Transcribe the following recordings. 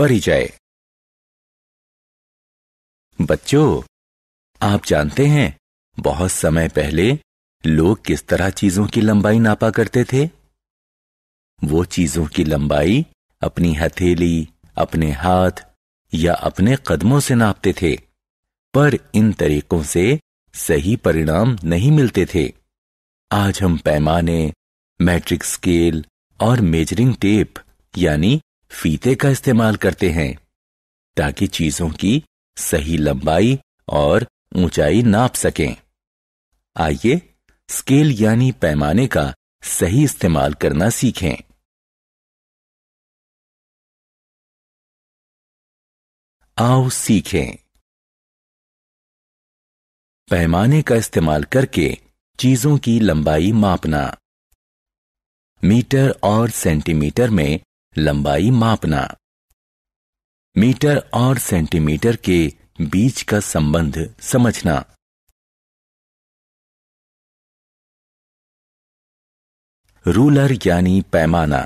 परिचय बच्चों आप जानते हैं बहुत समय पहले लोग किस तरह चीजों की लंबाई नापा करते थे वो चीजों की लंबाई अपनी हथेली अपने हाथ या अपने कदमों से नापते थे पर इन तरीकों से सही परिणाम नहीं मिलते थे आज हम पैमाने मैट्रिक स्केल और मेजरिंग टेप यानी फीते का इस्तेमाल करते हैं ताकि चीजों की सही लंबाई और ऊंचाई नाप सकें आइए स्केल यानी पैमाने का सही इस्तेमाल करना सीखें आओ सीखें पैमाने का इस्तेमाल करके चीजों की लंबाई मापना मीटर और सेंटीमीटर में लंबाई मापना मीटर और सेंटीमीटर के बीच का संबंध समझना रूलर यानी पैमाना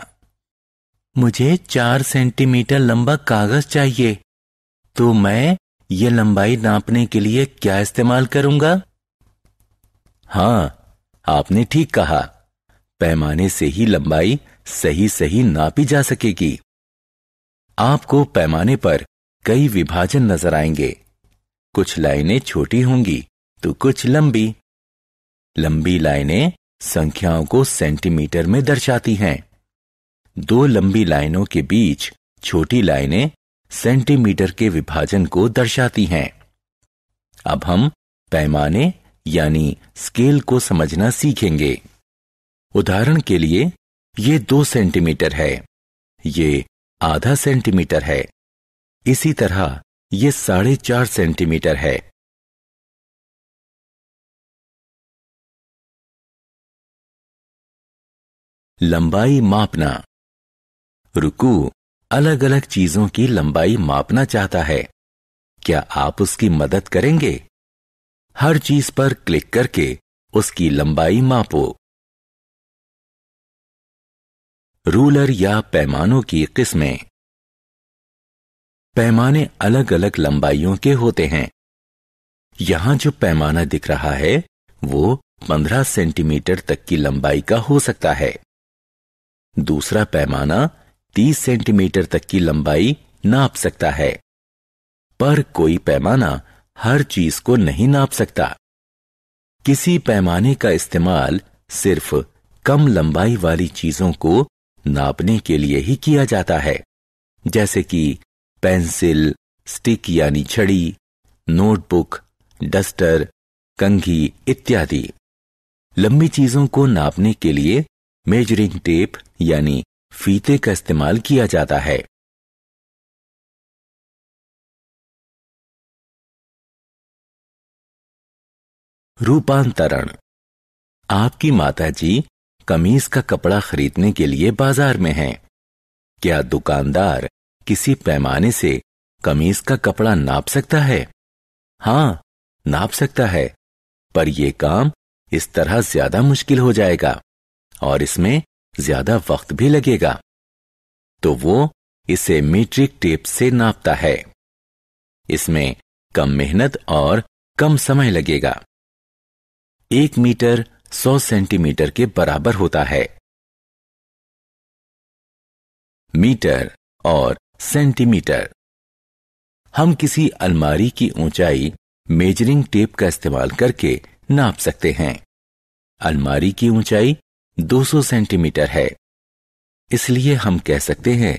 मुझे चार सेंटीमीटर लंबा कागज चाहिए तो मैं ये लंबाई नापने के लिए क्या इस्तेमाल करूंगा हाँ आपने ठीक कहा पैमाने से ही लंबाई सही सही नापी जा सकेगी आपको पैमाने पर कई विभाजन नजर आएंगे कुछ लाइनें छोटी होंगी तो कुछ लंबी लंबी लाइनें संख्याओं को सेंटीमीटर में दर्शाती हैं दो लंबी लाइनों के बीच छोटी लाइनें सेंटीमीटर के विभाजन को दर्शाती हैं अब हम पैमाने यानी स्केल को समझना सीखेंगे उदाहरण के लिए ये दो सेंटीमीटर है ये आधा सेंटीमीटर है इसी तरह ये साढ़े चार सेंटीमीटर है लंबाई मापना रुकू अलग अलग चीजों की लंबाई मापना चाहता है क्या आप उसकी मदद करेंगे हर चीज पर क्लिक करके उसकी लंबाई मापो रूलर या पैमानों की किस्में पैमाने अलग अलग लंबाइयों के होते हैं यहां जो पैमाना दिख रहा है वो 15 सेंटीमीटर तक की लंबाई का हो सकता है दूसरा पैमाना 30 सेंटीमीटर तक की लंबाई नाप सकता है पर कोई पैमाना हर चीज को नहीं नाप सकता किसी पैमाने का इस्तेमाल सिर्फ कम लंबाई वाली चीजों को नापने के लिए ही किया जाता है जैसे कि पेंसिल स्टिक यानी छड़ी नोटबुक डस्टर कंघी इत्यादि लंबी चीजों को नापने के लिए मेजरिंग टेप यानी फीते का इस्तेमाल किया जाता है रूपांतरण आपकी माताजी कमीज का कपड़ा खरीदने के लिए बाजार में हैं। क्या दुकानदार किसी पैमाने से कमीज का कपड़ा नाप सकता है हाँ नाप सकता है पर यह काम इस तरह ज्यादा मुश्किल हो जाएगा और इसमें ज्यादा वक्त भी लगेगा तो वो इसे मीट्रिक टेप से नापता है इसमें कम मेहनत और कम समय लगेगा एक मीटर सौ सेंटीमीटर के बराबर होता है मीटर और सेंटीमीटर हम किसी अलमारी की ऊंचाई मेजरिंग टेप का इस्तेमाल करके नाप सकते हैं अलमारी की ऊंचाई 200 सेंटीमीटर है इसलिए हम कह सकते हैं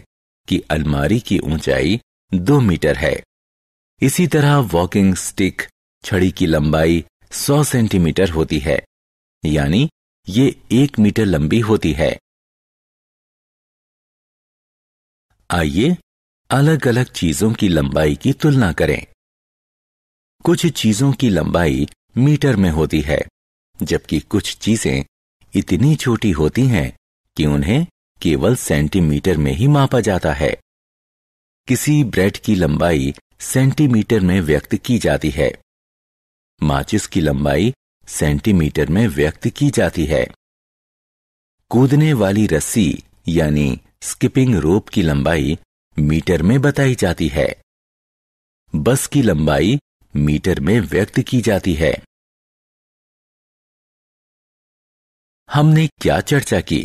कि अलमारी की ऊंचाई 2 मीटर है इसी तरह वॉकिंग स्टिक छड़ी की लंबाई 100 सेंटीमीटर होती है यानी ये एक मीटर लंबी होती है आइए अलग अलग चीजों की लंबाई की तुलना करें कुछ चीजों की लंबाई मीटर में होती है जबकि कुछ चीजें इतनी छोटी होती हैं कि उन्हें केवल सेंटीमीटर में ही मापा जाता है किसी ब्रेड की लंबाई सेंटीमीटर में व्यक्त की जाती है माचिस की लंबाई सेंटीमीटर में व्यक्त की जाती है कूदने वाली रस्सी यानी स्किपिंग रोप की लंबाई मीटर में बताई जाती है बस की लंबाई मीटर में व्यक्त की जाती है हमने क्या चर्चा की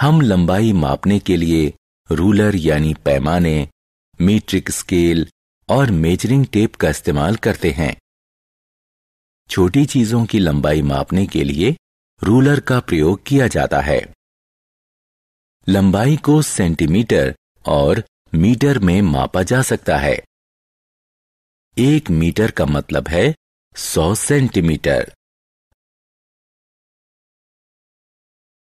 हम लंबाई मापने के लिए रूलर यानी पैमाने मीट्रिक स्केल और मेजरिंग टेप का इस्तेमाल करते हैं छोटी चीजों की लंबाई मापने के लिए रूलर का प्रयोग किया जाता है लंबाई को सेंटीमीटर और मीटर में मापा जा सकता है एक मीटर का मतलब है 100 सेंटीमीटर